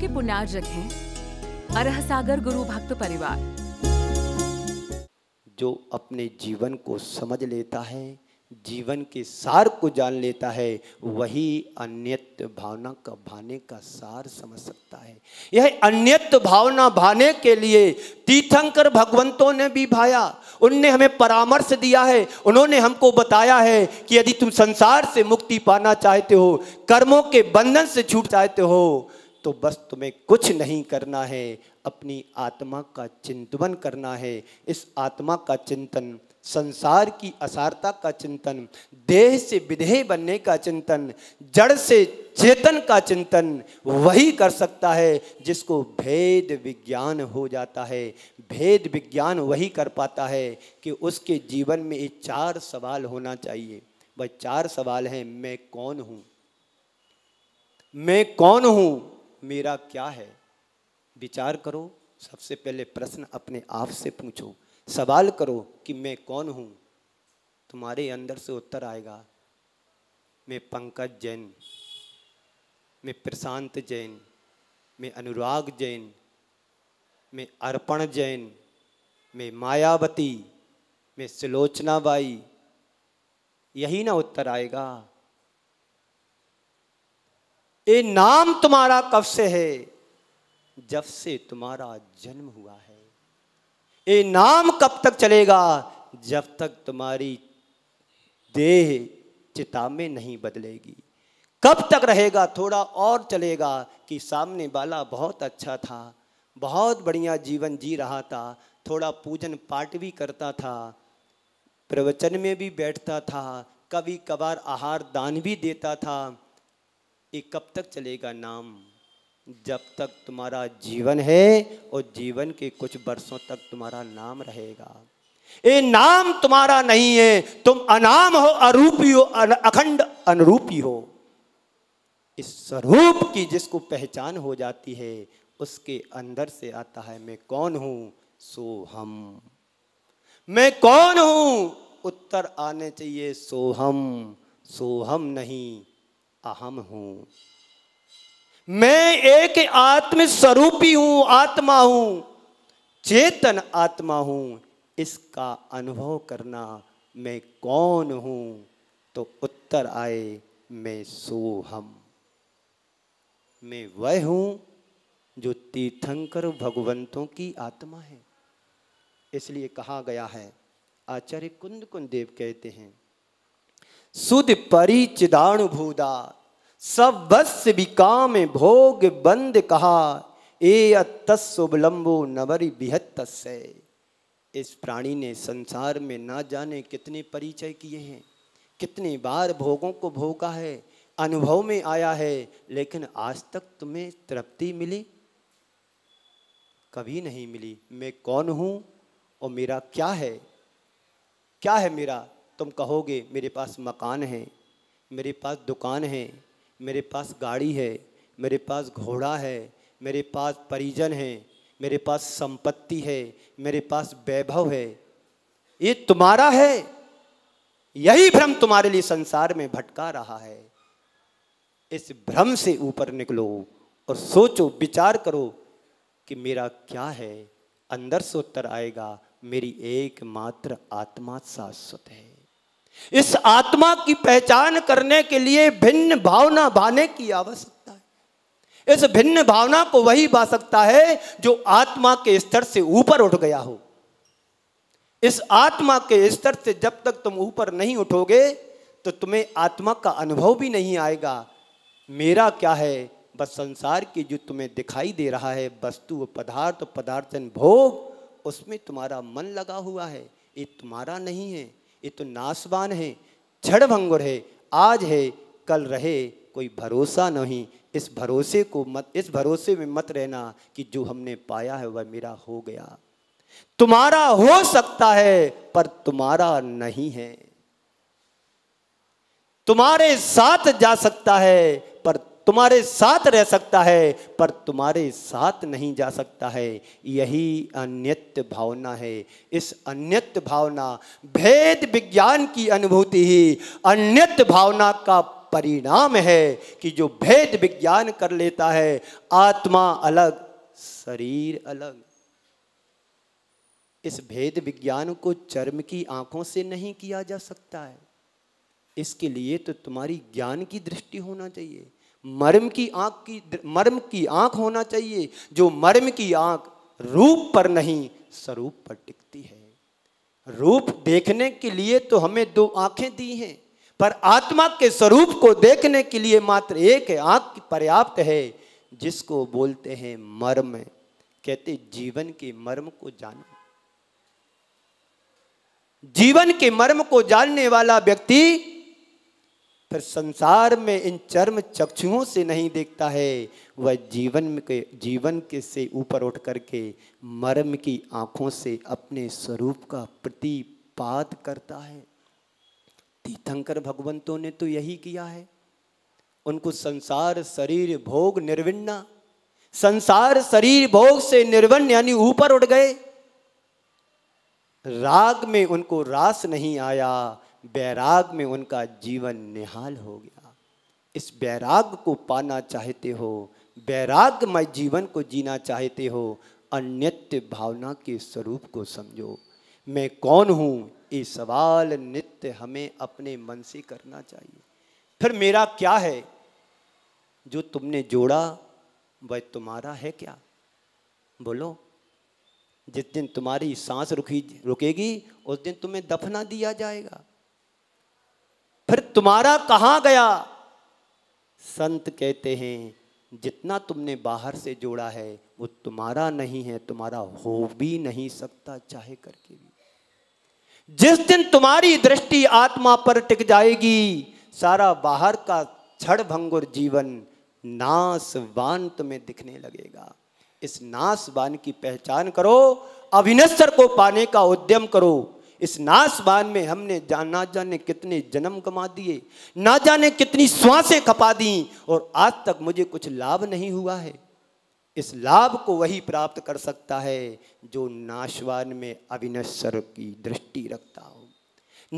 के पुण्यार्जक हैं अरह सागर गुरु भक्त परिवार जो अपने जीवन को समझ लेता है जीवन के सार को जान लेता है वही अन्यत भावना का भाने का सार समझ सकता है यह अन्यत भावना भाने के लिए तीर्थंकर भगवंतों ने भी भाया उनने हमें परामर्श दिया है उन्होंने हमको बताया है कि यदि तुम संसार से मुक्ति पाना चाहते हो कर्मों के बंधन से छूट चाहते हो तो बस तुम्हें कुछ नहीं करना है अपनी आत्मा का चिंतवन करना है इस आत्मा का चिंतन संसार की असारता का चिंतन देह से विधेय बनने का चिंतन जड़ से चेतन का चिंतन वही कर सकता है जिसको भेद विज्ञान हो जाता है भेद विज्ञान वही कर पाता है कि उसके जीवन में ये चार सवाल होना चाहिए वह चार सवाल हैं मैं कौन हूँ मैं कौन हूँ मेरा क्या है विचार करो सबसे पहले प्रश्न अपने आप से पूछो सवाल करो कि मैं कौन हूँ तुम्हारे अंदर से उत्तर आएगा मैं पंकज जैन मैं प्रशांत जैन मैं अनुराग जैन मैं अर्पण जैन मैं मायावती मैं बाई यही ना उत्तर आएगा ये नाम तुम्हारा कब से है जब से तुम्हारा जन्म हुआ है ये नाम कब तक चलेगा जब तक तुम्हारी देह चिता में नहीं बदलेगी कब तक रहेगा थोड़ा और चलेगा कि सामने वाला बहुत अच्छा था बहुत बढ़िया जीवन जी रहा था थोड़ा पूजन पाठ भी करता था प्रवचन में भी बैठता था कभी कभार आहार दान भी देता था ये कब तक चलेगा नाम जब तक तुम्हारा जीवन है और जीवन के कुछ वर्षों तक तुम्हारा नाम रहेगा ये नाम तुम्हारा नहीं है तुम अनाम हो अरूपी हो अन, अखंड अनुरूपी हो इस स्वरूप की जिसको पहचान हो जाती है उसके अंदर से आता है मैं कौन हूं सो हम मैं कौन हूं उत्तर आने चाहिए सोहम सोहम नहीं अहम हूं मैं एक आत्म स्वरूपी हूं आत्मा हूं चेतन आत्मा हूं इसका अनुभव करना मैं कौन हूं तो उत्तर आए मैं सोहम मैं वह हूं जो तीर्थंकर भगवंतों की आत्मा है इसलिए कहा गया है आचार्य कुंद देव कहते हैं सुद परिचिदाणुभूदा सब बस विकाम भोग बंद कहा ए अतस्वलंबो नवरी बिहत इस प्राणी ने संसार में ना जाने कितने परिचय किए हैं कितने बार भोगों को भोगा है अनुभव में आया है लेकिन आज तक तुम्हें तृप्ति मिली कभी नहीं मिली मैं कौन हूँ और मेरा क्या है क्या है मेरा तुम कहोगे मेरे पास मकान है मेरे पास दुकान है मेरे पास गाड़ी है मेरे पास घोड़ा है मेरे पास परिजन है मेरे पास संपत्ति है मेरे पास वैभव है ये तुम्हारा है यही भ्रम तुम्हारे लिए संसार में भटका रहा है इस भ्रम से ऊपर निकलो और सोचो विचार करो कि मेरा क्या है अंदर से उत्तर आएगा मेरी एकमात्र आत्मा शाश्वत है इस आत्मा की पहचान करने के लिए भिन्न भावना भाने की आवश्यकता है इस भिन्न भावना को वही भा सकता है जो आत्मा के स्तर से ऊपर उठ गया हो इस आत्मा के स्तर से जब तक तुम ऊपर नहीं उठोगे तो तुम्हें आत्मा का अनुभव भी नहीं आएगा मेरा क्या है बस संसार की जो तुम्हें दिखाई दे रहा है वस्तु पदार्थ पदार्थन भोग उसमें तुम्हारा मन लगा हुआ है ये तुम्हारा नहीं है ये तो नासवान है छड़ भंगुर है आज है कल रहे कोई भरोसा नहीं इस भरोसे को मत इस भरोसे में मत रहना कि जो हमने पाया है वह मेरा हो गया तुम्हारा हो सकता है पर तुम्हारा नहीं है तुम्हारे साथ जा सकता है तुम्हारे साथ रह सकता है पर तुम्हारे साथ नहीं जा सकता है यही अन्यत्य भावना है इस अन्यत्य भावना भेद विज्ञान की अनुभूति ही अन्यत्य भावना का परिणाम है कि जो भेद विज्ञान कर लेता है आत्मा अलग शरीर अलग इस भेद विज्ञान को चर्म की आंखों से नहीं किया जा सकता है इसके लिए तो तुम्हारी ज्ञान की दृष्टि होना चाहिए मर्म की आंख की मर्म की आंख होना चाहिए जो मर्म की आंख रूप पर नहीं स्वरूप पर टिकती है रूप देखने के लिए तो हमें दो आंखें दी हैं पर आत्मा के स्वरूप को देखने के लिए मात्र एक आंख पर्याप्त है जिसको बोलते हैं मर्म कहते जीवन के मर्म को जानो जीवन के मर्म को जानने वाला व्यक्ति फिर संसार में इन चर्म चक्षुओं से नहीं देखता है वह जीवन के जीवन के से ऊपर उठ करके मर्म की आँखों से अपने स्वरूप का प्रतिपात करता है तीर्थंकर भगवंतों ने तो यही किया है उनको संसार शरीर भोग निर्विण्णा संसार शरीर भोग से निर्वण यानी ऊपर उठ गए राग में उनको रास नहीं आया बैराग में उनका जीवन निहाल हो गया इस बैराग को पाना चाहते हो मय जीवन को जीना चाहते हो अन्यत्य भावना के स्वरूप को समझो मैं कौन हूँ ये सवाल नित्य हमें अपने मन से करना चाहिए फिर मेरा क्या है जो तुमने जोड़ा वह तुम्हारा है क्या बोलो जिस दिन तुम्हारी सांस रुकी रुकेगी उस दिन तुम्हें दफना दिया जाएगा फिर तुम्हारा कहाँ गया संत कहते हैं जितना तुमने बाहर से जोड़ा है वो तुम्हारा नहीं है तुम्हारा हो भी नहीं सकता चाहे करके भी जिस दिन तुम्हारी दृष्टि आत्मा पर टिक जाएगी सारा बाहर का छड़ भंगुर जीवन नासवान तुम्हें दिखने लगेगा इस नासवान की पहचान करो अविनश्वर को पाने का उद्यम करो इस नासबान में हमने जा, ना जाने कितने जन्म कमा दिए ना जाने कितनी श्वासें खपा दी और आज तक मुझे कुछ लाभ नहीं हुआ है इस लाभ को वही प्राप्त कर सकता है जो नाशवान में अविनश्वर की दृष्टि रखता हो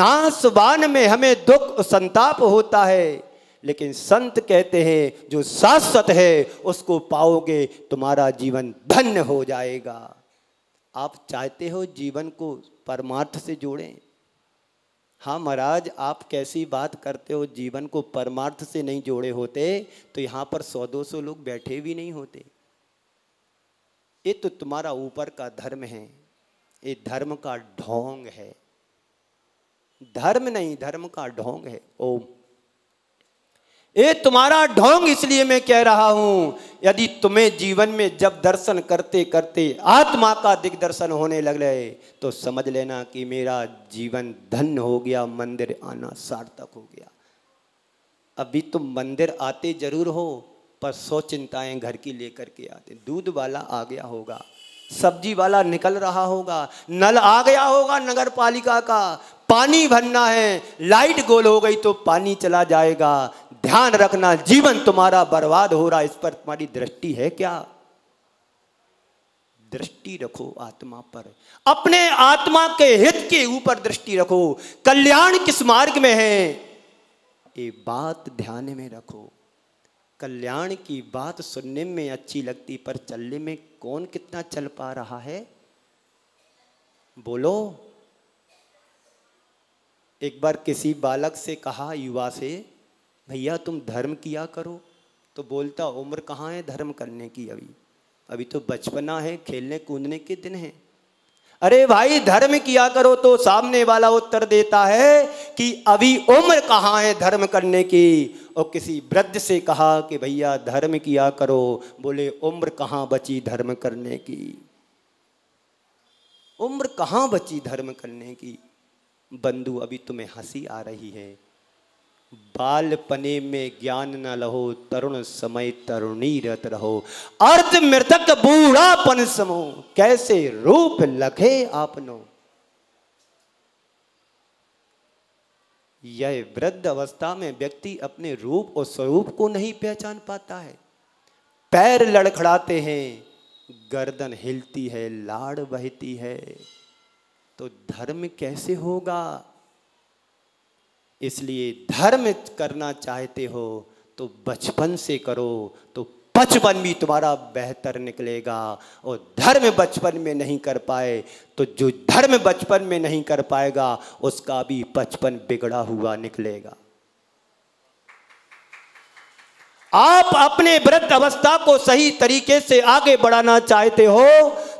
नाशवान में हमें दुख संताप होता है लेकिन संत कहते हैं जो शाश्वत है उसको पाओगे तुम्हारा जीवन धन्य हो जाएगा आप चाहते हो जीवन को परमार्थ से जोड़ें हाँ महाराज आप कैसी बात करते हो जीवन को परमार्थ से नहीं जोड़े होते तो यहाँ पर सौ दो सौ लोग बैठे भी नहीं होते ये तो तुम्हारा ऊपर का धर्म है ये धर्म का ढोंग है धर्म नहीं धर्म का ढोंग है ओम ये तुम्हारा ढोंग इसलिए मैं कह रहा हूं यदि तुम्हें जीवन में जब दर्शन करते करते आत्मा का दिग्दर्शन होने लग रहे तो समझ लेना कि मेरा जीवन धन्य हो गया मंदिर आना सार्थक हो गया अभी तुम मंदिर आते जरूर हो पर सौ चिंताएं घर की लेकर के आते दूध वाला आ गया होगा सब्जी वाला निकल रहा होगा नल आ गया होगा नगर पालिका का पानी भरना है लाइट गोल हो गई तो पानी चला जाएगा ध्यान रखना जीवन तुम्हारा बर्बाद हो रहा इस पर तुम्हारी दृष्टि है क्या दृष्टि रखो आत्मा पर अपने आत्मा के हित के ऊपर दृष्टि रखो कल्याण किस मार्ग में है ये बात ध्यान में रखो कल्याण की बात सुनने में अच्छी लगती पर चलने में कौन कितना चल पा रहा है बोलो एक बार किसी बालक से कहा युवा से भैया तुम धर्म किया करो तो बोलता उम्र कहाँ है धर्म करने की अभी अभी तो बचपना है खेलने कूदने के दिन है अरे भाई धर्म किया करो तो सामने वाला उत्तर देता है कि अभी उम्र कहाँ है धर्म करने की और किसी वृद्ध से कहा कि भैया धर्म किया करो बोले उम्र कहाँ बची धर्म करने की उम्र कहाँ बची धर्म करने की बंधु अभी तुम्हें हंसी आ रही है बालपने में ज्ञान न लहो तरुण समय तरुणी रत रहो अर्थ मृतक बूढ़ापन समो कैसे रूप लखे आपनो यह वृद्ध अवस्था में व्यक्ति अपने रूप और स्वरूप को नहीं पहचान पाता है पैर लड़खड़ाते हैं गर्दन हिलती है लाड़ बहती है तो धर्म कैसे होगा इसलिए धर्म करना चाहते हो तो बचपन से करो तो बचपन भी तुम्हारा बेहतर निकलेगा और धर्म बचपन में नहीं कर पाए तो जो धर्म बचपन में नहीं कर पाएगा उसका भी बचपन बिगड़ा हुआ निकलेगा आप अपने वृद्ध अवस्था को सही तरीके से आगे बढ़ाना चाहते हो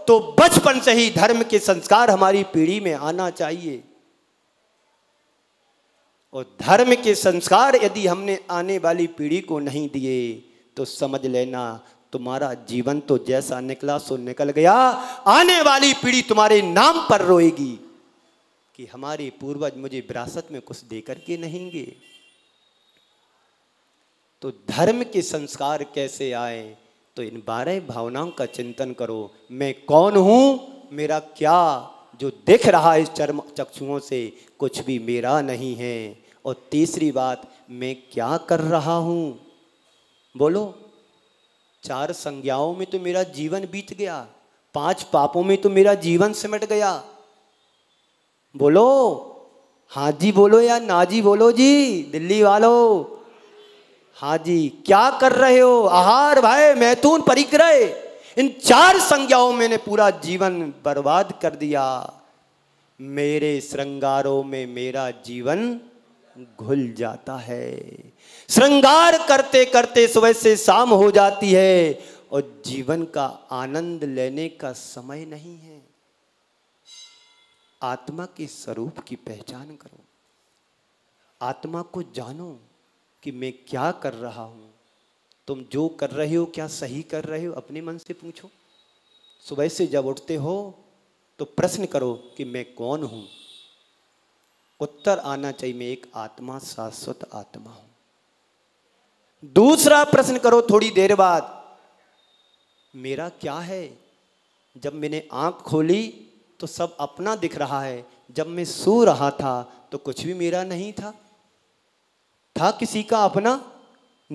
तो बचपन से ही धर्म के संस्कार हमारी पीढ़ी में आना चाहिए और धर्म के संस्कार यदि हमने आने वाली पीढ़ी को नहीं दिए तो समझ लेना तुम्हारा जीवन तो जैसा निकला सो निकल गया आने वाली पीढ़ी तुम्हारे नाम पर रोएगी कि हमारे पूर्वज मुझे विरासत में कुछ दे करके नहीं गे तो धर्म के संस्कार कैसे आए तो इन बारह भावनाओं का चिंतन करो मैं कौन हूं मेरा क्या जो दिख रहा है इस चर्म चक्षुओं से कुछ भी मेरा नहीं है और तीसरी बात मैं क्या कर रहा हूँ बोलो चार संज्ञाओं में तो मेरा जीवन बीत गया पांच पापों में तो मेरा जीवन सिमट गया बोलो हाँ जी बोलो या ना जी बोलो जी दिल्ली वालों हाँ जी क्या कर रहे हो आहार भाई मैथुन परिग्रह इन चार संज्ञाओं मैंने पूरा जीवन बर्बाद कर दिया मेरे श्रृंगारों में मेरा जीवन घुल जाता है श्रृंगार करते करते सुबह से शाम हो जाती है और जीवन का आनंद लेने का समय नहीं है आत्मा के स्वरूप की पहचान करो आत्मा को जानो कि मैं क्या कर रहा हूं तुम जो कर रहे हो क्या सही कर रहे हो अपने मन से पूछो सुबह से जब उठते हो तो प्रश्न करो कि मैं कौन हूं उत्तर आना चाहिए मैं एक आत्मा शाश्वत आत्मा हूं दूसरा प्रश्न करो थोड़ी देर बाद मेरा क्या है जब मैंने आंख खोली तो सब अपना दिख रहा है जब मैं सो रहा था तो कुछ भी मेरा नहीं था था किसी का अपना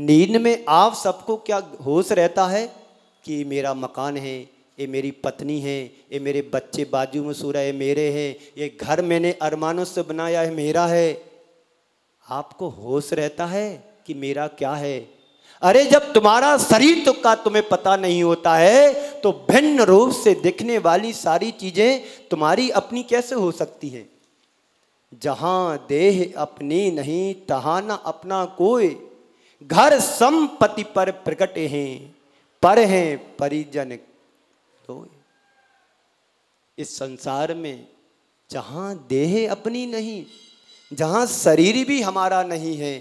नींद में आप सबको क्या होश रहता है कि मेरा मकान है ये मेरी पत्नी है ये मेरे बच्चे बाजू में सूरा रहे मेरे हैं ये घर मैंने अरमानों से बनाया है मेरा है आपको होश रहता है कि मेरा क्या है अरे जब तुम्हारा शरीर तो का तुम्हें पता नहीं होता है तो भिन्न रूप से दिखने वाली सारी चीजें तुम्हारी अपनी कैसे हो सकती है जहां देह अपनी नहीं तहा ना अपना कोई घर संपत्ति पर प्रकट हैं पर हैं परिजन तो इस संसार में जहाँ देह अपनी नहीं जहाँ शरीर भी हमारा नहीं है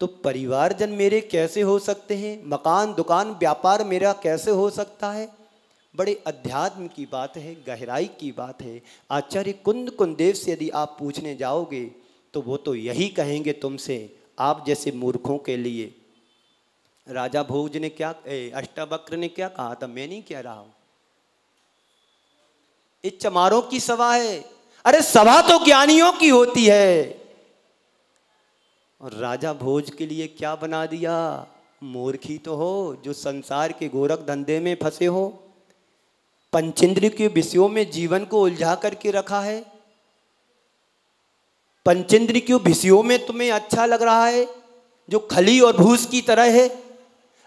तो परिवारजन मेरे कैसे हो सकते हैं मकान दुकान व्यापार मेरा कैसे हो सकता है बड़े अध्यात्म की बात है गहराई की बात है आचार्य कुंद कुंदेव से यदि आप पूछने जाओगे तो वो तो यही कहेंगे तुमसे आप जैसे मूर्खों के लिए राजा भोज ने क्या अष्टावक्र ने क्या कहा था मैं नहीं कह रहा हूं ये चमारों की सभा है अरे सभा तो ज्ञानियों की होती है और राजा भोज के लिए क्या बना दिया मूर्खी तो हो जो संसार के गोरख धंधे में फंसे हो पंचेंद्र के विषयों में जीवन को उलझा करके रखा है पंचेंद्र के विषयों में तुम्हें अच्छा लग रहा है जो खली और भूस की तरह है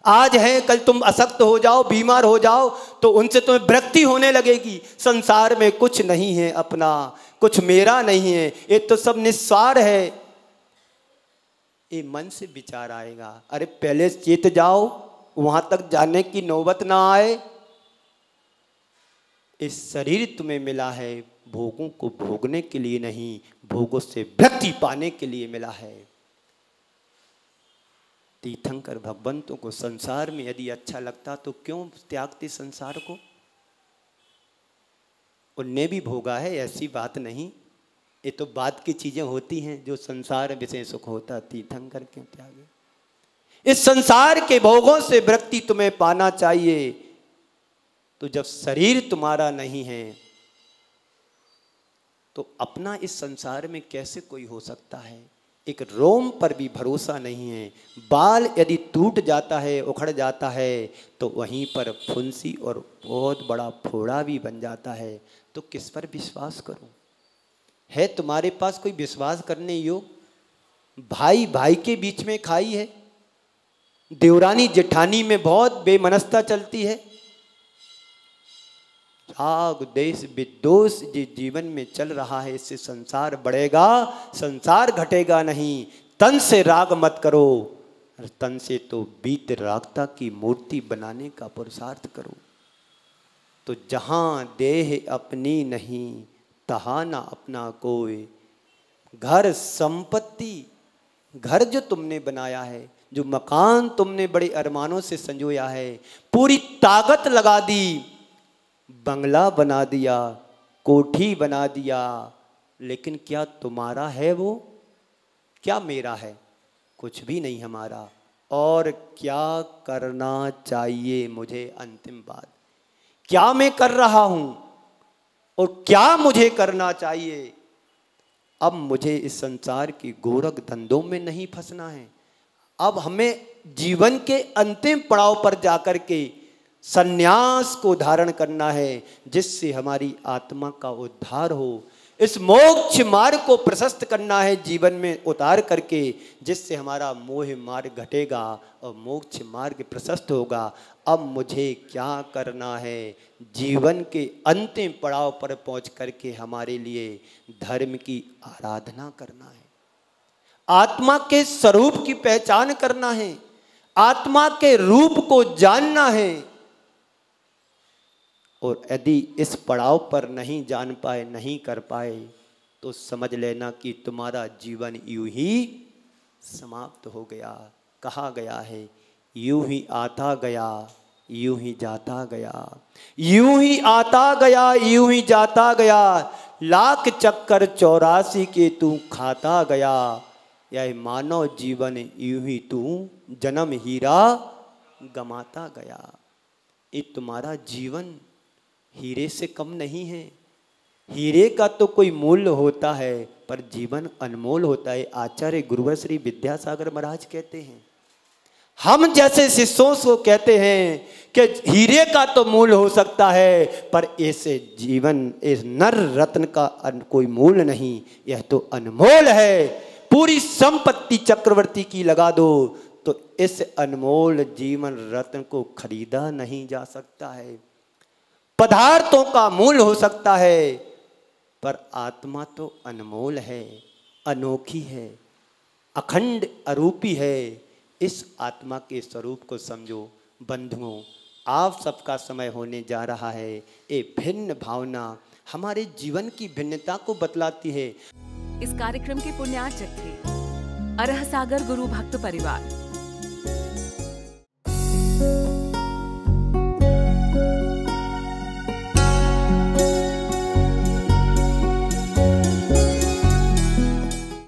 आज है कल तुम असक्त हो जाओ बीमार हो जाओ तो उनसे तुम्हें वृक्ति होने लगेगी संसार में कुछ नहीं है अपना कुछ मेरा नहीं है ये तो सब निस्वार है ये मन से विचार आएगा अरे पहले चेत जाओ वहां तक जाने की नौबत ना आए इस शरीर तुम्हें मिला है भोगों को भोगने के लिए नहीं भोगों से व्यक्ति पाने के लिए मिला है तीर्थंकर भगवंतों को संसार में यदि अच्छा लगता तो क्यों त्यागते संसार को उनने भी भोगा है ऐसी बात नहीं ये तो बात की चीज़ें होती हैं जो संसार विषय सुख होता तीर्थंकर क्यों त्यागे इस संसार के भोगों से वृत्ति तुम्हें पाना चाहिए तो जब शरीर तुम्हारा नहीं है तो अपना इस संसार में कैसे कोई हो सकता है एक रोम पर भी भरोसा नहीं है बाल यदि टूट जाता है उखड़ जाता है तो वहीं पर फुंसी और बहुत बड़ा फोड़ा भी बन जाता है तो किस पर विश्वास करूं है तुम्हारे पास कोई विश्वास करने योग भाई भाई के बीच में खाई है देवरानी जेठानी में बहुत बेमनस्ता चलती है राग देश विद्वेष जी जीवन में चल रहा है इससे संसार बढ़ेगा संसार घटेगा नहीं तन से राग मत करो तन से तो बीत रागता की मूर्ति बनाने का पुरुषार्थ करो तो जहाँ देह अपनी नहीं तहा ना अपना कोई घर संपत्ति घर जो तुमने बनाया है जो मकान तुमने बड़े अरमानों से संजोया है पूरी ताकत लगा दी बंगला बना दिया कोठी बना दिया लेकिन क्या तुम्हारा है वो क्या मेरा है कुछ भी नहीं हमारा और क्या करना चाहिए मुझे अंतिम बात क्या मैं कर रहा हूं और क्या मुझे करना चाहिए अब मुझे इस संसार की गोरख धंधों में नहीं फंसना है अब हमें जीवन के अंतिम पड़ाव पर जाकर के सन्यास को धारण करना है जिससे हमारी आत्मा का उद्धार हो इस मोक्ष मार्ग को प्रशस्त करना है जीवन में उतार करके जिससे हमारा मोह मार्ग घटेगा और मोक्ष मार्ग प्रशस्त होगा अब मुझे क्या करना है जीवन के अंतिम पड़ाव पर पहुंच करके हमारे लिए धर्म की आराधना करना है आत्मा के स्वरूप की पहचान करना है आत्मा के रूप को जानना है और यदि इस पड़ाव पर नहीं जान पाए नहीं कर पाए तो समझ लेना कि तुम्हारा जीवन यूं ही समाप्त हो गया कहा गया है यूं ही आता गया यूं ही जाता गया यूं ही आता गया यूं ही जाता गया लाख चक्कर चौरासी के तू खाता गया यह मानव जीवन यूं ही तू जन्म हीरा गमाता गया ये तुम्हारा जीवन हीरे से कम नहीं है हीरे का तो कोई मूल्य होता है पर जीवन अनमोल होता है आचार्य गुरुवर श्री विद्यासागर महाराज कहते हैं हम जैसे शिष्यों को कहते हैं कि हीरे का तो मूल हो सकता है पर ऐसे जीवन इस नर रत्न का कोई मूल नहीं यह तो अनमोल है पूरी संपत्ति चक्रवर्ती की लगा दो तो इस अनमोल जीवन रत्न को खरीदा नहीं जा सकता है पदार्थों का मूल हो सकता है पर आत्मा तो अनमोल है अनोखी है अखंड अरूपी है इस आत्मा के स्वरूप को समझो बंधुओं आप सबका समय होने जा रहा है ये भिन्न भावना हमारे जीवन की भिन्नता को बतलाती है इस कार्यक्रम के पुण्यार्चक थे अरह सागर गुरु भक्त परिवार